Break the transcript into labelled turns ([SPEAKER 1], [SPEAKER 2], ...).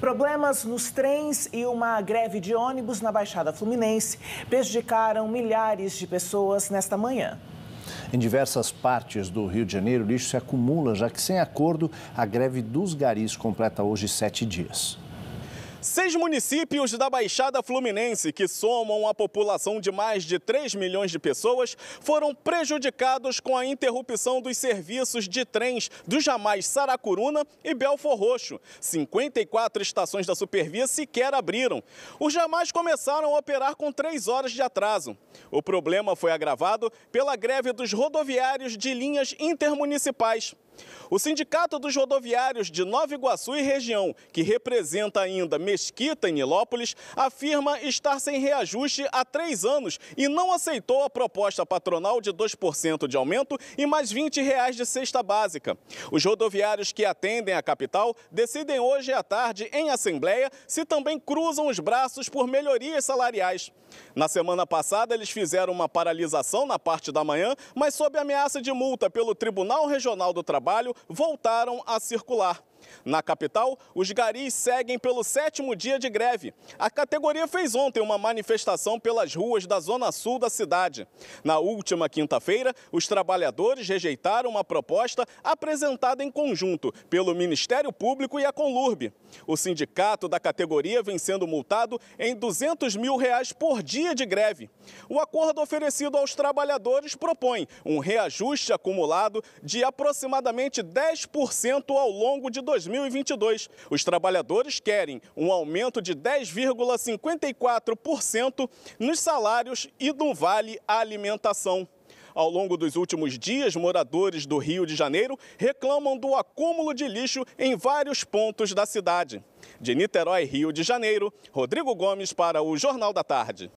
[SPEAKER 1] Problemas nos trens e uma greve de ônibus na Baixada Fluminense prejudicaram milhares de pessoas nesta manhã.
[SPEAKER 2] Em diversas partes do Rio de Janeiro, o lixo se acumula, já que, sem acordo, a greve dos garis completa hoje sete dias.
[SPEAKER 1] Seis municípios da Baixada Fluminense, que somam a população de mais de 3 milhões de pessoas, foram prejudicados com a interrupção dos serviços de trens do Jamais Saracuruna e Belfor Roxo. 54 estações da Supervia sequer abriram. Os Jamais começaram a operar com três horas de atraso. O problema foi agravado pela greve dos rodoviários de linhas intermunicipais. O Sindicato dos Rodoviários de Nova Iguaçu e região, que representa ainda Mesquita e Nilópolis, afirma estar sem reajuste há três anos e não aceitou a proposta patronal de 2% de aumento e mais R$ 20 reais de cesta básica. Os rodoviários que atendem a capital decidem hoje à tarde, em assembleia, se também cruzam os braços por melhorias salariais. Na semana passada, eles fizeram uma paralisação na parte da manhã, mas sob ameaça de multa pelo Tribunal Regional do Trabalho trabalho voltaram a circular. Na capital, os garis seguem pelo sétimo dia de greve. A categoria fez ontem uma manifestação pelas ruas da zona sul da cidade. Na última quinta-feira, os trabalhadores rejeitaram uma proposta apresentada em conjunto pelo Ministério Público e a Conlurb. O sindicato da categoria vem sendo multado em 200 mil reais por dia de greve. O acordo oferecido aos trabalhadores propõe um reajuste acumulado de aproximadamente 10% ao longo de 2020. 2022. Os trabalhadores querem um aumento de 10,54% nos salários e no vale alimentação. Ao longo dos últimos dias, moradores do Rio de Janeiro reclamam do acúmulo de lixo em vários pontos da cidade. De Niterói, Rio de Janeiro, Rodrigo Gomes para o Jornal da Tarde.